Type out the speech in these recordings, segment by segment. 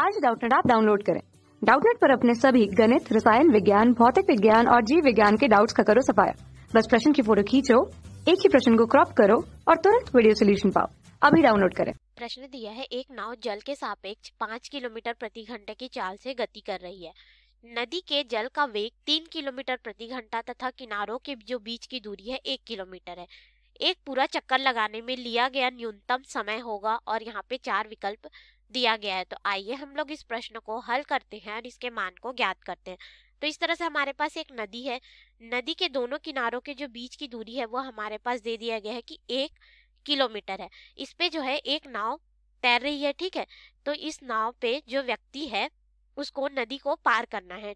आज डाउटनेट आप डाउनलोड करें डाउटनेट पर अपने सभी गणित रसायन विज्ञान भौतिक विज्ञान और जीव विज्ञान के डाउट्स का करो सफाया बस प्रश्न की फोटो खींचो एक ही प्रश्न को क्रॉप करो और तुरंत वीडियो सोल्यूशन पाओ अभी डाउनलोड करें प्रश्न दिया है एक नाव जल के सापेक्ष पाँच किलोमीटर प्रति घंटे की चाल से गति कर रही है नदी के जल का वेग तीन किलोमीटर प्रति घंटा तथा किनारों के जो बीच की दूरी है एक किलोमीटर है एक पूरा चक्कर लगाने में लिया गया न्यूनतम समय होगा और यहाँ पे चार विकल्प दिया गया है तो आइए हम लोग इस प्रश्न को हल करते हैं और इसके मान को ज्ञात करते हैं तो इस तरह से हमारे पास एक नदी है नदी के दोनों किनारों के जो बीच की दूरी है वो हमारे पास दे दिया गया है कि एक किलोमीटर है इस पे जो है एक नाव तैर रही है ठीक है तो इस नाव पे जो व्यक्ति है उसको नदी को पार करना है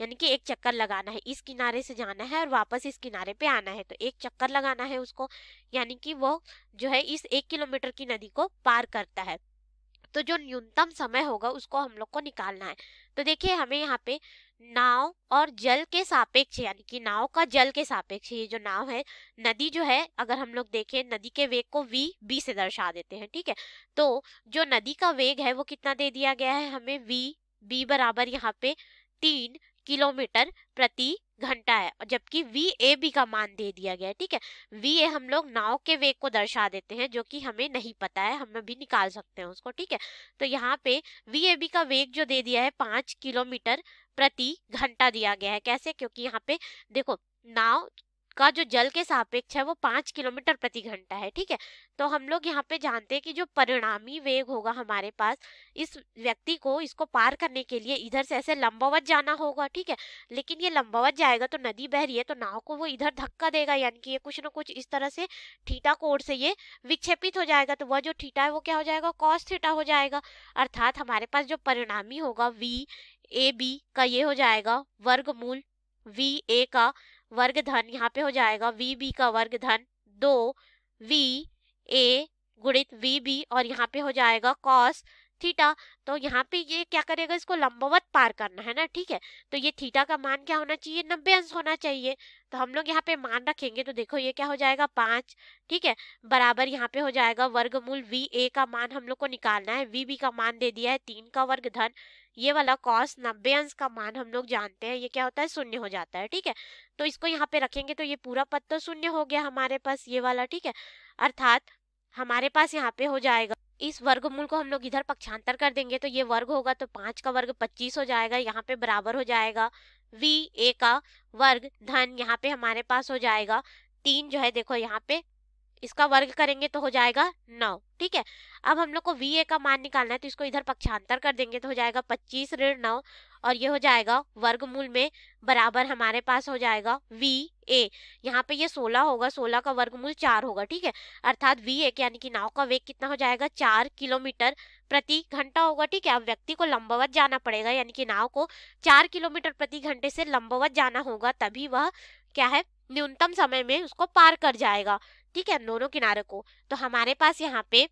यानी कि एक चक्कर लगाना है इस किनारे से जाना है और वापस इस किनारे पे आना है तो एक चक्कर लगाना है उसको यानी कि वो जो है इस एक किलोमीटर की नदी को पार करता है तो जो न्यूनतम समय होगा उसको हम लोग को निकालना है तो देखिए हमें यहाँ पे नाव और जल के सापेक्ष यानी कि नाव का जल के सापेक्ष ये जो नाव है नदी जो है अगर हम लोग देखें नदी के वेग को v b से दर्शा देते हैं ठीक है तो जो नदी का वेग है वो कितना दे दिया गया है हमें v b बराबर यहाँ पे तीन किलोमीटर प्रति घंटा है जबकि वी ए बी का मान दे दिया गया है ठीक है वी ए हम लोग नाव के वेग को दर्शा देते हैं जो कि हमें नहीं पता है हम भी निकाल सकते हैं उसको ठीक है तो यहाँ पे वी ए बी का वेग जो दे दिया है पाँच किलोमीटर प्रति घंटा दिया गया है कैसे क्योंकि यहाँ पे देखो नाव का जो जल के सापेक्ष है वो पाँच किलोमीटर प्रति घंटा है ठीक है तो हम लोग यहाँ पे जानते हैं कि जो परिणामी वेग होगा हमारे पास इस व्यक्ति को इसको पार करने के लिए इधर से ऐसे लंबावत जाना होगा ठीक है लेकिन ये लंबावत जाएगा तो नदी बह रही है तो नाव को वो इधर धक्का देगा यानी कि ये कुछ ना कुछ इस तरह से ठीटा कोड से ये विक्षेपित हो जाएगा तो वह जो ठीटा है वो क्या हो जाएगा कॉस ठीटा हो जाएगा अर्थात हमारे पास जो परिणामी होगा वी ए बी का ये हो जाएगा वर्गमूल वी ए का वर्ग धन यहाँ पे हो जाएगा वी बी का वर्ग धन दो वी ए गुणित वी बी और यहाँ पे हो जाएगा कॉस थीटा तो यहाँ पे ये क्या करेगा इसको लंबवत पार करना है ना ठीक है तो ये थीटा का मान क्या होना चाहिए नब्बे अंश होना चाहिए तो हम लोग यहाँ पे मान रखेंगे तो देखो ये क्या हो जाएगा पाँच ठीक है बराबर यहाँ पे हो जाएगा वर्गमूल वी ए का मान हम लोग को निकालना है वी बी का मान दे दिया है तीन का वर्ग धन ये वाला कॉस नब्बे अंश का मान हम लोग जानते हैं ये क्या होता है शून्य हो जाता है ठीक है तो इसको यहाँ पे रखेंगे तो ये पूरा पद तो शून्य हो गया हमारे पास ये वाला ठीक है अर्थात हमारे पास यहाँ पे हो जाएगा इस वर्गमूल को हम लोग इधर पक्षांतर कर देंगे तो ये वर्ग होगा तो पाँच का वर्ग पच्चीस हो जाएगा यहाँ पे बराबर हो जाएगा वी ए का वर्ग धन यहाँ पे हमारे पास हो जाएगा तीन जो है देखो यहाँ पे इसका वर्ग करेंगे तो हो जाएगा नौ ठीक है अब हम लोग को वी ए का मान निकालना है तो इसको इधर पक्षांतर कर देंगे तो हो जाएगा पच्चीस ऋण नौ और ये हो जाएगा वर्गमूल में बराबर हमारे पास हो जाएगा वी ए यहाँ पे ये सोलह होगा सोलह का वर्गमूल चार होगा ठीक है अर्थात वी एक यानी कि नाव का वेग कितना हो जाएगा चार किलोमीटर प्रति घंटा होगा ठीक है अब व्यक्ति को लंबवत जाना पड़ेगा यानी कि नाव को चार किलोमीटर प्रति घंटे से लंबवत जाना होगा तभी वह क्या है न्यूनतम समय में उसको पार कर जाएगा ठीक है दोनों किनारे को तो हमारे पास यहाँ पे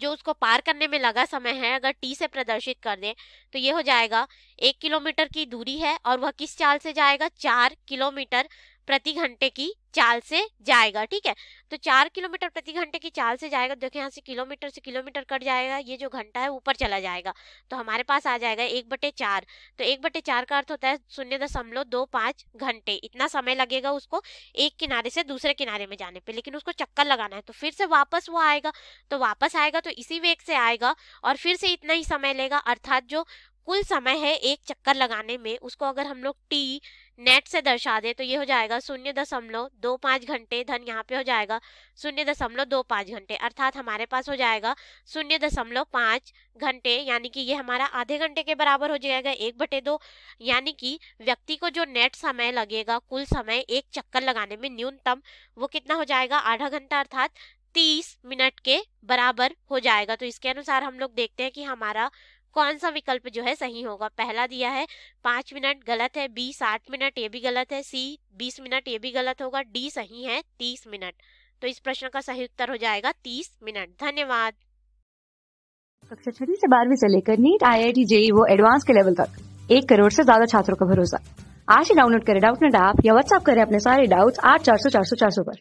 जो उसको पार करने में लगा समय है अगर टी से प्रदर्शित कर दे तो ये हो जाएगा एक किलोमीटर की दूरी है और वह किस चाल से जाएगा चार किलोमीटर प्रति घंटे की चाल से जाएगा ठीक है तो चार किलोमीटर प्रति घंटे की चाल से जाएगा तो देखो यहाँ से किलोमीटर से किलोमीटर कट जाएगा ये जो घंटा है ऊपर चला जाएगा तो हमारे पास आ जाएगा एक बटे चार तो एक बटे चार का अर्थ होता है शून्य दशमलव दो पाँच घंटे इतना समय लगेगा उसको एक किनारे से दूसरे किनारे में जाने पर लेकिन उसको चक्कर लगाना है तो फिर से वापस वो आएगा तो वापस आएगा तो इसी वेग से आएगा और फिर से इतना ही समय लेगा अर्थात जो कुल समय है एक चक्कर लगाने में उसको अगर हम लोग टी नेट से दर्शा दे तो ये हो जाएगा शून्य दशमलव दो पाँच घंटे धन यहाँ पे हो जाएगा शून्य दशमलव दो पाँच घंटे अर्थात हमारे पास हो जाएगा शून्य दशमलव पाँच घंटे यानी कि ये हमारा आधे घंटे के बराबर हो जाएगा एक बटे दो यानी कि व्यक्ति को जो नेट समय लगेगा कुल समय एक चक्कर लगाने में न्यूनतम वो कितना हो जाएगा आधा घंटा अर्थात तीस मिनट के बराबर हो जाएगा तो इसके अनुसार हम लोग देखते हैं कि हमारा कौन सा विकल्प जो है सही होगा पहला दिया है पाँच मिनट गलत है बी साठ मिनट ये भी गलत है सी बीस मिनट ये भी गलत होगा डी सही है तीस मिनट तो इस प्रश्न का सही उत्तर हो जाएगा तीस मिनट धन्यवाद कक्षा छठी से बारहवीं से लेकर NEET I I T JEE वो एडवांस के लेवल तक एक करोड़ से ज्यादा छात्रों का भरोसा आज ही डाउनलोड करें डाउट नेट ऐप या व्हाट्सअप करें अपने सारे डाउट्स आठ चार सौ चार सौ चार सौ पर